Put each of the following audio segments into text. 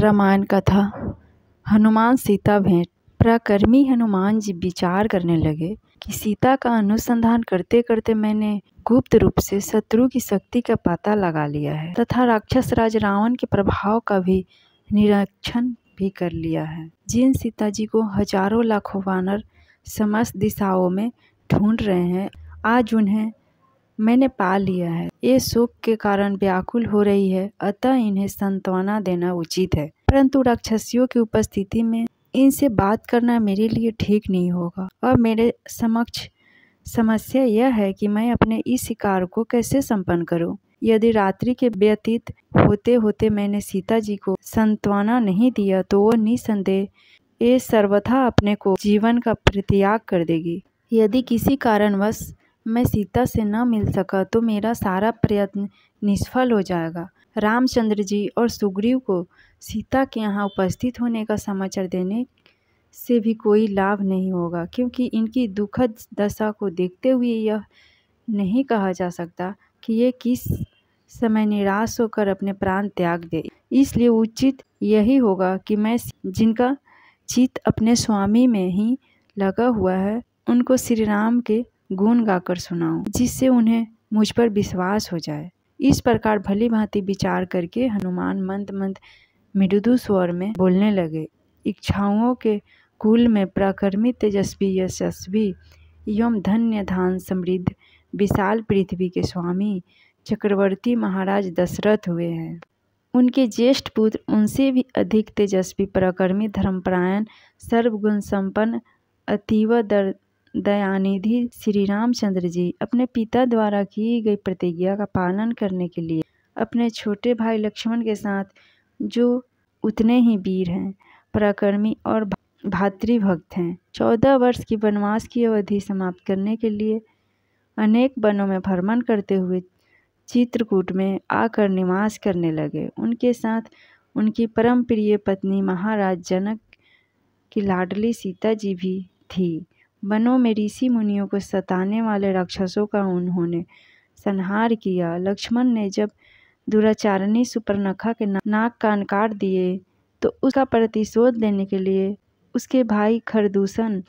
रामायण कथा हनुमान सीता भेंट प्रकर्मी हनुमान जी विचार करने लगे कि सीता का अनुसंधान करते करते मैंने गुप्त रूप से शत्रु की शक्ति का पता लगा लिया है तथा राक्षस राज रावण के प्रभाव का भी निरीक्षण भी कर लिया है जिन सीता जी को हजारों लाखों वानर समस्त दिशाओं में ढूंढ रहे हैं आज उन्हें मैंने पा लिया है ये शोक के कारण व्याकुल हो रही है अतः इन्हें सांत्वना देना उचित है परंतु राक्षसियों की उपस्थिति में इनसे बात करना मेरे लिए ठीक नहीं होगा और मेरे समक्ष समस्या यह है कि मैं अपने इस शिकार को कैसे संपन्न करूं। यदि रात्रि के व्यतीत होते होते मैंने सीता जी को संतवना नहीं दिया तो वो निसंदेह ये सर्वथा अपने को जीवन का परित्याग कर देगी यदि किसी कारणवश मैं सीता से न मिल सका तो मेरा सारा प्रयत्न निष्फल हो जाएगा रामचंद्र जी और सुग्रीव को सीता के यहाँ उपस्थित होने का समाचार देने से भी कोई लाभ नहीं होगा क्योंकि इनकी दुखद दशा को देखते हुए यह नहीं कहा जा सकता कि ये किस समय निराश होकर अपने प्राण त्याग दे इसलिए उचित यही होगा कि मैं जिनका चित अपने स्वामी में ही लगा हुआ है उनको श्री राम के गुण गाकर सुनाऊं जिससे उन्हें मुझ पर विश्वास हो जाए इस प्रकार भली भांति विचार करके हनुमान मंद मंद मृदु स्वर में बोलने लगे इच्छाओं के कुल में प्रकर्मी तेजस्वी यशस्वी एवं धन्य धान समृद्ध विशाल पृथ्वी के स्वामी चक्रवर्ती महाराज दशरथ हुए हैं उनके ज्येष्ठ पुत्र उनसे भी अधिक तेजस्वी प्रकर्मी धर्मपरायण सर्वगुण संपन्न अतीव दर्द दयानिधि श्री रामचंद्र जी अपने पिता द्वारा की गई प्रतिज्ञा का पालन करने के लिए अपने छोटे भाई लक्ष्मण के साथ जो उतने ही वीर हैं पराक्रमी और भातृभक्त हैं चौदह वर्ष की वनवास की अवधि समाप्त करने के लिए अनेक वनों में भ्रमण करते हुए चित्रकूट में आकर निवास करने लगे उनके साथ उनकी परम प्रिय पत्नी महाराज जनक की लाडली सीता जी भी थी वनों में ऋषि मुनियों को सताने वाले राक्षसों का उन्होंने संहार किया लक्ष्मण ने जब दुराचारणी सुपर्णखा के नाक कान काट दिए तो उसका प्रतिशोध लेने के लिए उसके भाई खरदूषण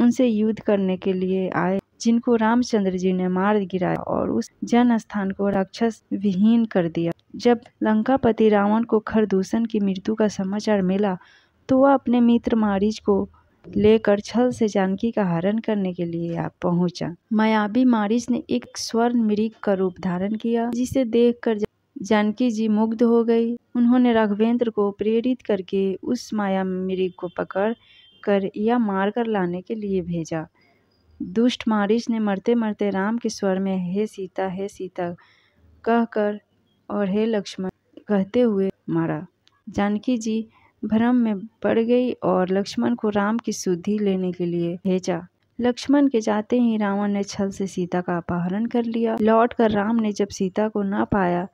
उनसे युद्ध करने के लिए आए जिनको रामचंद्र जी ने मार गिराया और उस जन स्थान को राक्षस विहीन कर दिया जब लंकापति रावण को खरदूषण की मृत्यु का समाचार मिला तो वह अपने मित्र मारिच को लेकर छल से जानकी का हरण करने के लिए आप पहुंचा मायावी मारिश ने एक स्वर्ण मृग का रूप धारण किया जिसे देखकर जानकी जी मुग्ध हो गई उन्होंने राघवेंद्र को प्रेरित करके उस माया मृग को पकड़ कर या मार कर लाने के लिए भेजा दुष्ट मारिश ने मरते मरते राम के स्वर में हे सीता हे सीता कहकर और हे लक्ष्मण कहते हुए मारा जानकी जी भ्रम में पड़ गई और लक्ष्मण को राम की शुद्धि लेने के लिए भेजा लक्ष्मण के जाते ही रावण ने छल से सीता का अपहरण कर लिया लौटकर राम ने जब सीता को ना पाया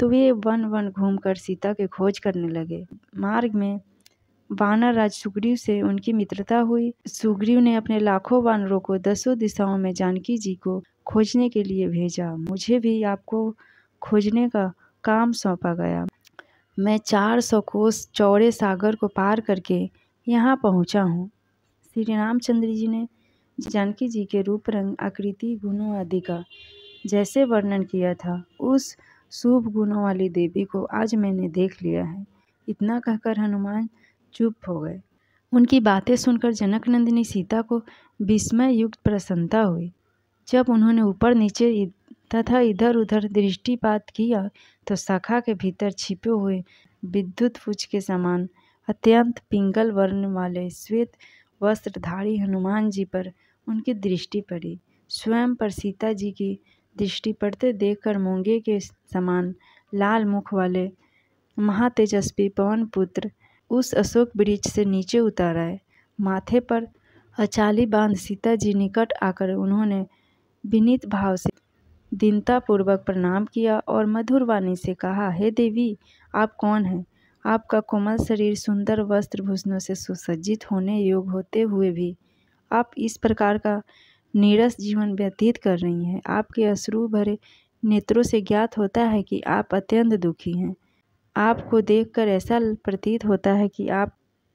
तो वे वन वन घूमकर सीता की खोज करने लगे मार्ग में वानर राज सुग्रीव से उनकी मित्रता हुई सुग्रीव ने अपने लाखों वानरों को दसों दिशाओं में जानकी जी को खोजने के लिए भेजा मुझे भी आपको खोजने का काम सौंपा गया मैं चार सौ कोस चौड़े सागर को पार करके यहाँ पहुँचा हूँ श्री रामचंद्र जी ने जानकी जी के रूप रंग आकृति गुणों आदि का जैसे वर्णन किया था उस शुभ गुणों वाली देवी को आज मैंने देख लिया है इतना कहकर हनुमान चुप हो गए उनकी बातें सुनकर जनक नंदिनी सीता को विस्मय युक्त प्रसन्नता हुई जब उन्होंने ऊपर नीचे तथा इधर उधर दृष्टिपात किया तो शाखा के भीतर छिपे हुए विद्युत पुज के समान अत्यंत पिंगल वर्ण वाले श्वेत वस्त्रधारी हनुमान जी पर उनकी दृष्टि पड़ी स्वयं पर सीता जी की दृष्टि पड़ते देखकर मूंगे के समान लाल मुख वाले महातेजस्वी पवन पुत्र उस अशोक वृक्ष से नीचे उतर आए माथे पर अचाली बांध सीता जी निकट आकर उन्होंने विनीत भाव से दीनतापूर्वक प्रणाम किया और मधुर वाणी से कहा हे देवी आप कौन हैं आपका कोमल शरीर सुंदर वस्त्र भूषणों से सुसज्जित होने योग होते हुए भी आप इस प्रकार का नीरस जीवन व्यतीत कर रही हैं आपके अश्रु भरे नेत्रों से ज्ञात होता है कि आप अत्यंत दुखी हैं आपको देखकर ऐसा प्रतीत होता है कि आप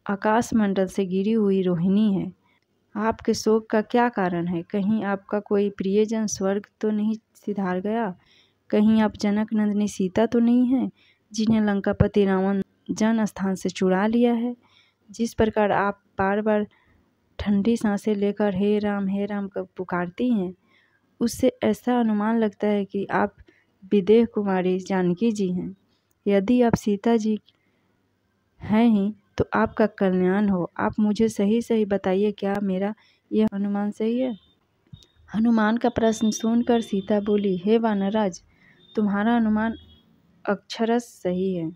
आकाशमंडल से गिरी हुई रोहिणी हैं आपके शोक का क्या कारण है कहीं आपका कोई प्रियजन स्वर्ग तो नहीं सिधार गया कहीं आप जनक नंदनी सीता तो नहीं हैं जिन्हें लंकापति रावण जन स्थान से चुरा लिया है जिस प्रकार आप बार बार ठंडी सांसें लेकर हे राम हे राम कब पुकारती हैं उससे ऐसा अनुमान लगता है कि आप विदेह कुमारी जानकी जी हैं यदि आप सीता जी हैं ही तो आपका कल्याण हो आप मुझे सही सही बताइए क्या मेरा यह हनुमान सही है हनुमान का प्रश्न सुनकर सीता बोली हे वानराज तुम्हारा अनुमान अक्षरस सही है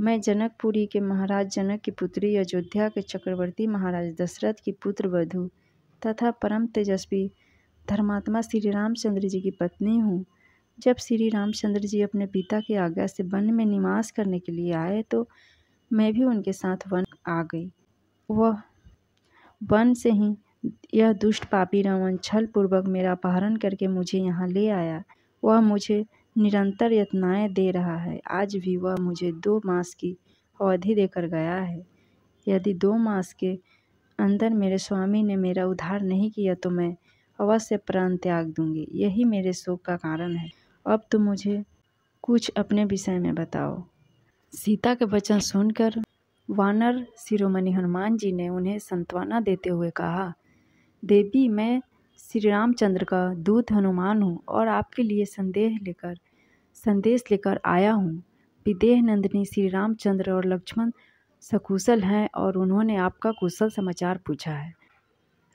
मैं जनकपुरी के महाराज जनक की पुत्री अयोध्या के चक्रवर्ती महाराज दशरथ की पुत्र वधु तथा परम तेजस्वी धर्मात्मा श्री रामचंद्र जी की पत्नी हूँ जब श्री रामचंद्र जी अपने पिता की आज्ञा से वन में निवास करने के लिए आए तो मैं भी उनके साथ वन आ गई वह वन से ही यह दुष्ट पापी रावण पूर्वक मेरा अपहरण करके मुझे यहाँ ले आया वह मुझे निरंतर यातनाएं दे रहा है आज भी वह मुझे दो मास की अवधि देकर गया है यदि दो मास के अंदर मेरे स्वामी ने मेरा उद्धार नहीं किया तो मैं अवश्य प्राण त्याग दूंगी यही मेरे शोक का कारण है अब तो मुझे कुछ अपने विषय में बताओ सीता के वचन सुनकर वानर शिरोमणि हनुमान जी ने उन्हें सांत्वना देते हुए कहा देवी मैं श्री रामचंद्र का दूत हनुमान हूँ और आपके लिए संदेह लेकर संदेश लेकर आया हूँ विदेह नंदिनी श्री रामचंद्र और लक्ष्मण सकुशल हैं और उन्होंने आपका कुशल समाचार पूछा है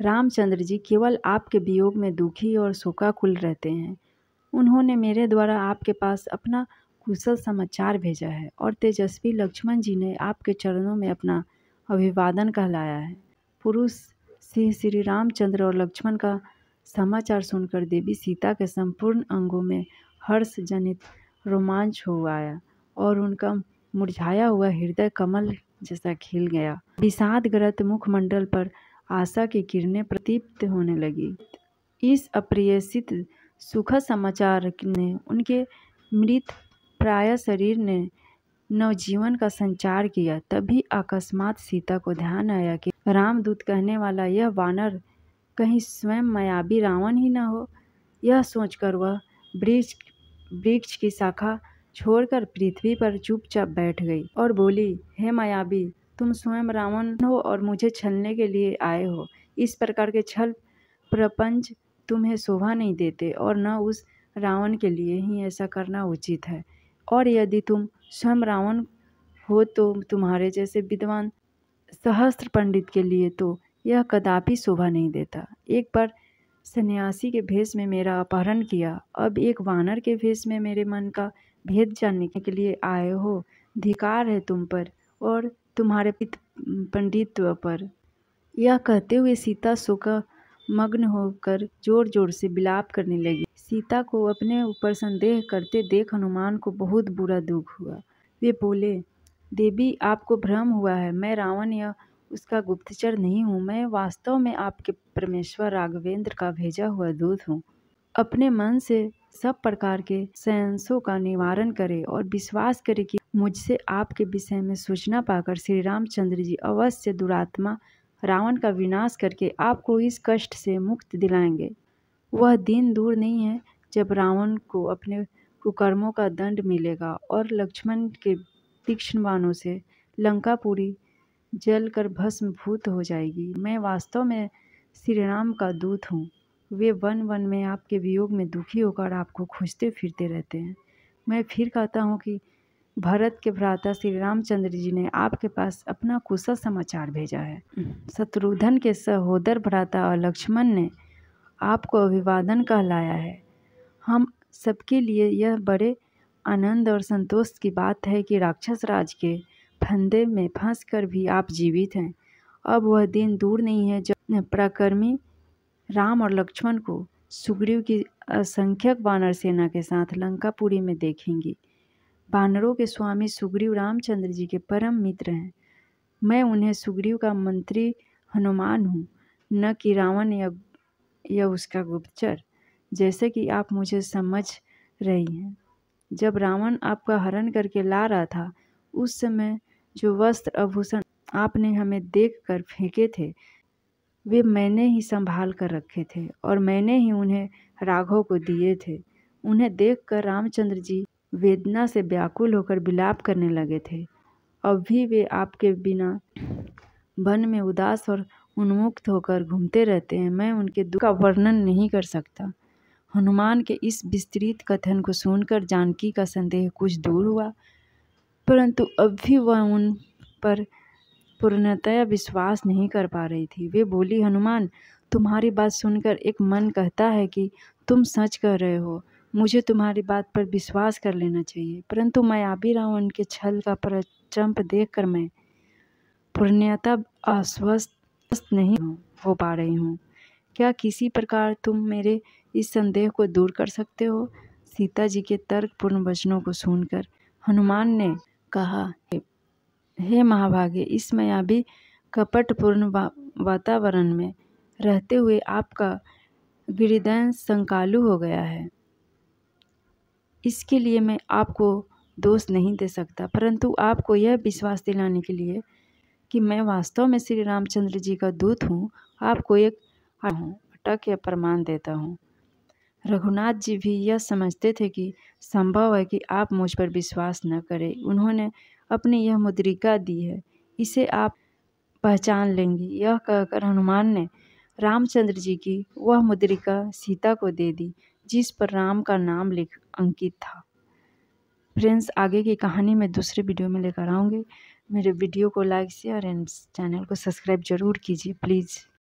रामचंद्र जी केवल आपके वियोग में दुखी और शोकाकुल रहते हैं उन्होंने मेरे द्वारा आपके पास अपना कुशल समाचार भेजा है और तेजस्वी लक्ष्मण जी ने आपके चरणों में अपना अभिवादन कहलाया है पुरुष सिंह श्री रामचंद्र और लक्ष्मण का समाचार सुनकर देवी सीता के संपूर्ण अंगों में हर्ष जनित रोमांच हो आया और उनका मुरझाया हुआ हृदय कमल जैसा खिल गया ग्रत मुखमंडल पर आशा की किरणें प्रतीप्त होने लगी इस अप्रियसित सुखद समाचार ने उनके मृत प्रायः शरीर ने नवजीवन का संचार किया तभी अकस्मात सीता को ध्यान आया कि रामदूत कहने वाला यह वानर कहीं स्वयं मायावी रावण ही न हो यह सोचकर वह वृक्ष वृक्ष की शाखा छोड़कर पृथ्वी पर चुपचाप बैठ गई और बोली हे मायाबी तुम स्वयं रावण हो और मुझे छलने के लिए आए हो इस प्रकार के छल प्रपंच तुम्हें शोभा नहीं देते और न उस रावण के लिए ही ऐसा करना उचित है और यदि तुम स्वयं रावण हो तो तुम्हारे जैसे विद्वान सहस्त्र पंडित के लिए तो यह कदापि शोभा नहीं देता एक बार सन्यासी के भेष में मेरा अपहरण किया अब एक वानर के भेष में मेरे मन का भेद जानने के लिए आए हो धिकार है तुम पर और तुम्हारे पित पंडित्व पर यह कहते हुए सीता सुख मग्न होकर जोर जोर से विलाप करने लगी सीता को अपने ऊपर संदेह करते देख हनुमान को बहुत बुरा दुख हुआ वे बोले देवी आपको भ्रम हुआ है मैं रावण या उसका गुप्तचर नहीं हूँ मैं वास्तव में आपके परमेश्वर राघवेंद्र का भेजा हुआ दूत हूँ अपने मन से सब प्रकार के संशयों का निवारण करें और विश्वास करें कि मुझसे आपके विषय में सूचना पाकर श्री रामचंद्र जी अवश्य दुरात्मा रावण का विनाश करके आपको इस कष्ट से मुक्त दिलाएंगे वह दिन दूर नहीं है जब रावण को अपने कुकर्मों का दंड मिलेगा और लक्ष्मण के तीक्ष्ण बाणों से लंका पूरी जल कर भूत हो जाएगी मैं वास्तव में श्री राम का दूत हूँ वे वन वन में आपके वियोग में दुखी होकर आपको खोजते फिरते रहते हैं मैं फिर कहता हूँ कि भरत के भ्राता श्री रामचंद्र जी ने आपके पास अपना कुशल समाचार भेजा है हम्म। शत्रुघ्न के सहोदर भ्राता और लक्ष्मण ने आपको अभिवादन कहलाया है हम सबके लिए यह बड़े आनंद और संतोष की बात है कि राक्षस राज के फंदे में फंस कर भी आप जीवित हैं अब वह दिन दूर नहीं है जब पराक्रमी राम और लक्ष्मण को सुग्रीव की असंख्यक वानर सेना के साथ लंकापुरी में देखेंगी बानरों के स्वामी सुग्रीव रामचंद्र जी के परम मित्र हैं मैं उन्हें सुग्रीव का मंत्री हनुमान हूँ न कि रावण या या उसका गुप्तचर जैसे कि आप मुझे समझ रही हैं जब रावण आपका हरण करके ला रहा था उस समय जो वस्त्र आभूषण आपने हमें देख कर फेंके थे वे मैंने ही संभाल कर रखे थे और मैंने ही उन्हें राघव को दिए थे उन्हें देखकर रामचंद्र जी वेदना से व्याकुल होकर विलाप करने लगे थे अब भी वे आपके बिना वन में उदास और उन्मुक्त होकर घूमते रहते हैं मैं उनके दुख का वर्णन नहीं कर सकता हनुमान के इस विस्तृत कथन को सुनकर जानकी का संदेह कुछ दूर हुआ परंतु अब भी वह उन पर पूर्णतया विश्वास नहीं कर पा रही थी वे बोली हनुमान तुम्हारी बात सुनकर एक मन कहता है कि तुम सच कह रहे हो मुझे तुम्हारी बात पर विश्वास कर लेना चाहिए परंतु मायावी रावण के छल का प्रचंप देख कर मैं पूर्णतः अस्वस्थ नहीं हो पा रही हूँ क्या किसी प्रकार तुम मेरे इस संदेह को दूर कर सकते हो सीता जी के तर्कपूर्ण वचनों को सुनकर हनुमान ने कहा हे महाभागे इस मायावी कपटपूर्ण वातावरण में रहते हुए आपका गिरिदयन संकालु हो गया है इसके लिए मैं आपको दोष नहीं दे सकता परंतु आपको यह विश्वास दिलाने के लिए कि मैं वास्तव में श्री रामचंद्र जी का दूत हूँ आपको एक हूँ अटक या प्रमाण देता हूँ रघुनाथ जी भी यह समझते थे कि संभव है कि आप मुझ पर विश्वास न करें उन्होंने अपनी यह मुद्रिका दी है इसे आप पहचान लेंगी यह कहकर हनुमान ने रामचंद्र जी की वह मुद्रिका सीता को दे दी जिस पर राम का नाम लिख अंकित था फ्रेंड्स आगे की कहानी मैं दूसरे वीडियो में लेकर आऊँगी मेरे वीडियो को लाइक शेयर एंड चैनल को सब्सक्राइब जरूर कीजिए प्लीज़